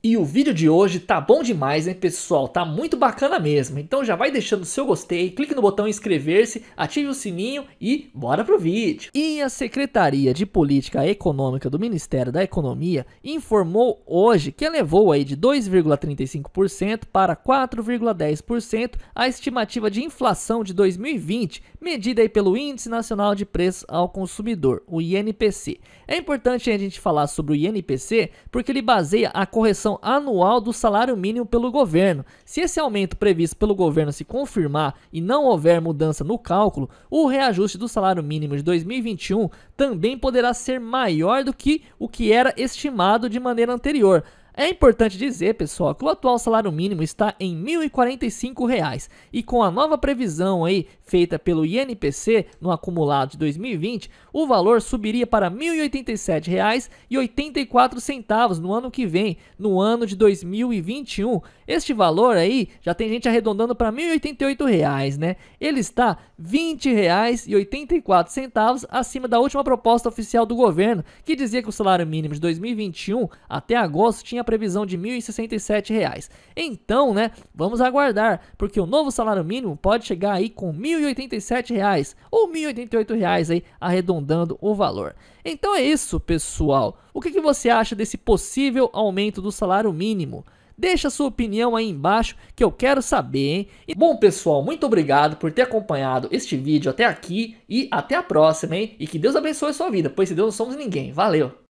E o vídeo de hoje tá bom demais, hein, pessoal? Tá muito bacana mesmo. Então já vai deixando o seu gostei, clique no botão inscrever-se, ative o sininho e bora pro vídeo. E a Secretaria de Política Econômica do Ministério da Economia informou hoje que elevou aí de 2,35% para 4,10% a estimativa de inflação de 2020, medida aí pelo Índice Nacional de Preços ao Consumidor, o INPC. É importante a gente falar sobre o INPC porque ele baseia a correção anual do salário mínimo pelo governo. Se esse aumento previsto pelo governo se confirmar e não houver mudança no cálculo, o reajuste do salário mínimo de 2021 também poderá ser maior do que o que era estimado de maneira anterior, é importante dizer, pessoal, que o atual salário mínimo está em R$ 1.045 e com a nova previsão aí feita pelo INPC no acumulado de 2020, o valor subiria para R$ 1.087,84 no ano que vem, no ano de 2021. Este valor aí já tem gente arredondando para R$ 1.088, né? Ele está R$ 20,84 acima da última proposta oficial do governo, que dizia que o salário mínimo de 2021 até agosto tinha previsão de R$ 1.067. Então, né, vamos aguardar, porque o novo salário mínimo pode chegar aí com R$ 1.087 ou R$ 1.088 aí, arredondando o valor. Então é isso, pessoal. O que, que você acha desse possível aumento do salário mínimo? Deixa sua opinião aí embaixo que eu quero saber, hein? E, bom, pessoal, muito obrigado por ter acompanhado este vídeo até aqui e até a próxima, hein? E que Deus abençoe a sua vida, pois se Deus não somos ninguém. Valeu!